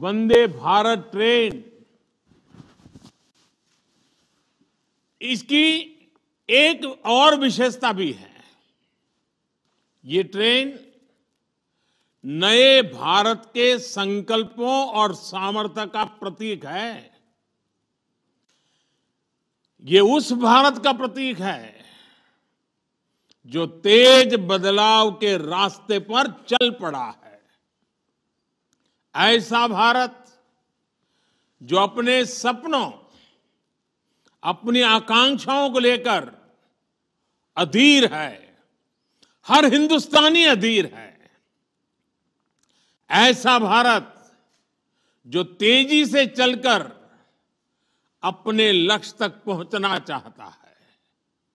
वंदे Bharat train इसकी एक और विशेषता भी है ये ट्रेन नए भारत के संकल्पों और सामर्थ्य का प्रतीक है ये उस भारत का प्रतीक है जो तेज बदलाव के रास्ते पर चल पड़ा है ऐसा भारत जो अपने सपनों अपनी आकांक्षाओं को लेकर अधीर है हर हिंदुस्तानी अधीर है ऐसा भारत जो तेजी से चलकर अपने लक्ष्य तक पहुंचना चाहता है